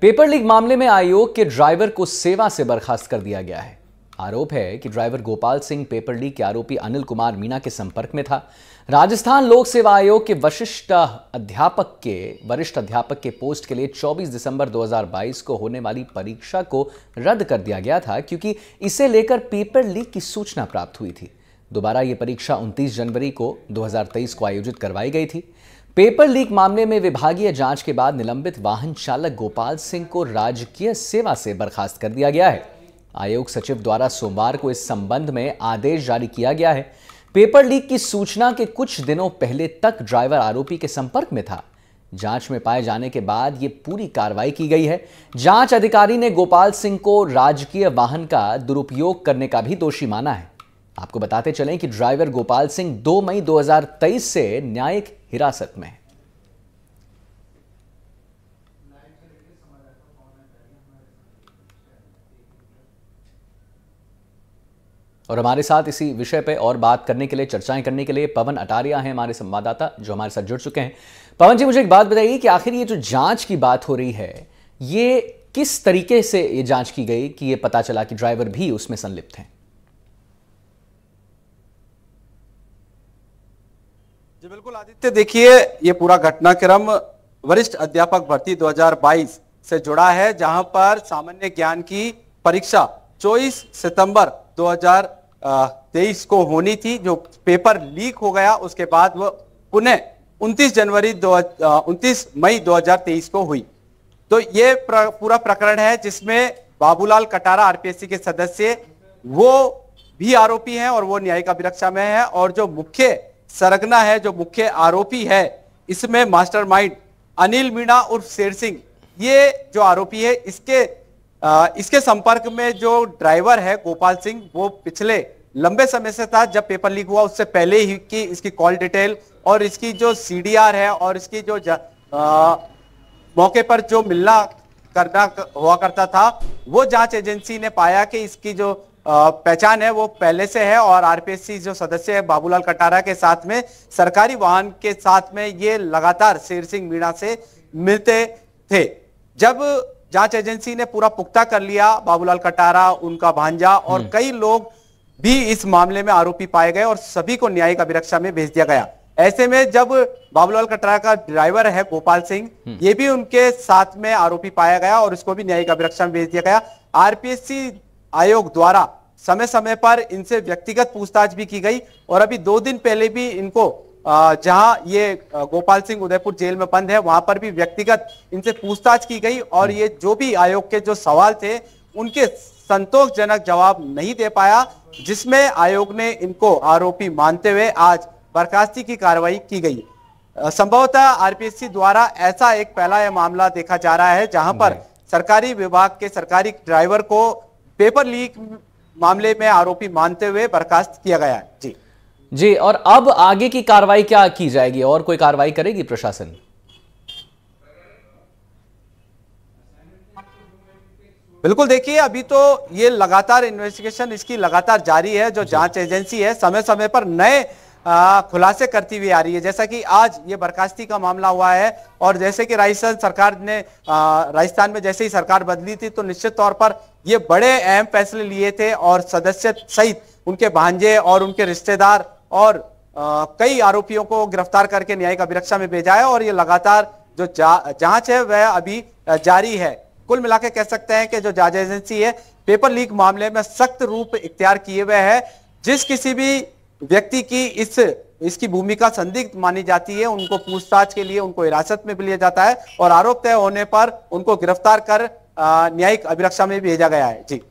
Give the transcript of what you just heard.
Paper leak मामले में आयोग के ड्राइवर को सेवा से बर्खास्त कर दिया गया है आरोप है कि driver Gopal Singh paper leak के आरोपी अनिल कुमार मीना के संपर्क में था राजस्थान लोक सेवा आयोग के वशिष्ठ अध्यापक के वरिष्ठ अध्यापक के पोस्ट के लिए 24 दिसंबर 2022 को होने वाली परीक्षा को रद्द कर दिया गया था क्योंकि इसे लेकर पेपर लीक की सूचना प्राप्त हुई थी दोबारा ये परीक्षा 29 जनवरी को 2023 को आयोजित करवाई गई थी पेपर लीक मामले में विभागीय जांच के बाद निलंबित वाहन चालक गोपाल सिंह को राजकीय सेवा से बर्खास्त कर दिया गया है आयोग सचिव द्वारा सोमवार को इस संबंध में आदेश जारी किया गया है पेपर लीक की सूचना के कुछ दिनों पहले तक ड्राइवर आरोपी के संपर्क में था जांच में पाए जाने के बाद यह पूरी कार्रवाई की गई है जांच अधिकारी ने गोपाल सिंह को राजकीय वाहन का दुरुपयोग करने का भी दोषी माना है आपको बताते चलें कि ड्राइवर गोपाल सिंह 2 मई 2023 से न्यायिक हिरासत में है और हमारे साथ इसी विषय पे और बात करने के लिए चर्चाएं करने के लिए पवन अटारिया हैं हमारे संवाददाता जो हमारे साथ जुड़ चुके हैं पवन जी मुझे एक बात बताइए कि आखिर ये जो जांच की बात हो रही है ये किस तरीके से ये जांच की गई कि ये पता चला कि ड्राइवर भी उसमें संलिप्त हैं जी बिल्कुल आदित्य देखिए ये पूरा घटनाक्रम वरिष्ठ अध्यापक भर्ती 2022 से जुड़ा है जहां पर सामान्य ज्ञान की परीक्षा 24 सितंबर 2023 को होनी थी जो पेपर लीक हो गया उसके बाद वो पुनः 29 जनवरी दो मई 2023 को हुई तो ये प्र, पूरा प्रकरण है जिसमें बाबूलाल कटारा आरपीएससी के सदस्य वो भी आरोपी हैं और वो न्यायिक अभिरक्षा में है और जो मुख्य सरगना है जो मुख्य आरोपी है इसमें मास्टरमाइंड अनिल मीणा उर्फ शेर सिंह ये जो आरोपी है इसके आ, इसके संपर्क में जो ड्राइवर है गोपाल सिंह वो पिछले लंबे समय से था जब पेपर लीक हुआ उससे पहले ही की इसकी कॉल डिटेल और इसकी जो सीडीआर है और इसकी जो आ, मौके पर जो मिलना करना हुआ करता था वो जांच एजेंसी ने पाया कि इसकी जो पहचान है वो पहले से है और आरपीएससी जो सदस्य है बाबूलाल कटारा के साथ में सरकारी वाहन के साथ में ये लगातार शेर सिंह मीणा से मिलते थे जब जांच एजेंसी ने पूरा पुख्ता कर लिया बाबूलाल कटारा उनका भांजा और हम्म। कई लोग भी इस मामले में आरोपी पाए गए और सभी को न्यायिक अभिरक्षा में भेज दिया गया ऐसे में जब बाबूलाल कटारा का ड्राइवर है गोपाल सिंह हम्म। ये भी उनके साथ में आरोपी पाया गया और उसको भी न्यायिक अभिरक्षा में भेज दिया गया आरपीएससी आयोग द्वारा समय समय पर इनसे व्यक्तिगत पूछताछ भी की गई और अभी दो दिन पहले भी इनको जहां ये गोपाल सिंह उदयपुर जेल में बंद है वहां पर भी व्यक्तिगत इनसे पूछताछ की गई और ये जो भी आयोग के जो सवाल थे उनके संतोषजनक जवाब नहीं दे पाया जिसमें आयोग ने इनको आरोपी मानते हुए आज बर्खास्ती की कार्रवाई की गई संभवतः आरपीएससी द्वारा ऐसा एक पहला यह मामला देखा जा रहा है जहां पर सरकारी विभाग के सरकारी ड्राइवर को पेपर लीक मामले में आरोपी मानते हुए बर्खास्त किया गया है जी जी और अब आगे की कार्रवाई क्या की जाएगी और कोई कार्रवाई करेगी प्रशासन बिल्कुल देखिए अभी तो ये लगातार इन्वेस्टिगेशन इसकी लगातार जारी है जो जांच एजेंसी है समय समय पर नए खुलासे करती हुई आ रही है जैसा कि आज ये बर्खास्ती का मामला हुआ है और जैसे कि राजस्थान सरकार ने राजस्थान में जैसे ही सरकार बदली थी तो निश्चित तौर पर ये बड़े अहम फैसले लिए थे और सदस्य सहित उनके भांजे और उनके रिश्तेदार और आ, कई आरोपियों को गिरफ्तार करके न्यायिक अभिरक्षा में भेजा है और ये लगातार जो जांच है वह अभी जारी है कुल मिला कह सकते हैं कि जो जांच एजेंसी है पेपर लीक मामले में सख्त रूप इख्तियार किए हुए है जिस किसी भी व्यक्ति की इस इसकी भूमिका संदिग्ध मानी जाती है उनको पूछताछ के लिए उनको हिरासत में लिया जाता है और आरोप तय होने पर उनको गिरफ्तार कर न्यायिक अभिरक्षा में भेजा गया है जी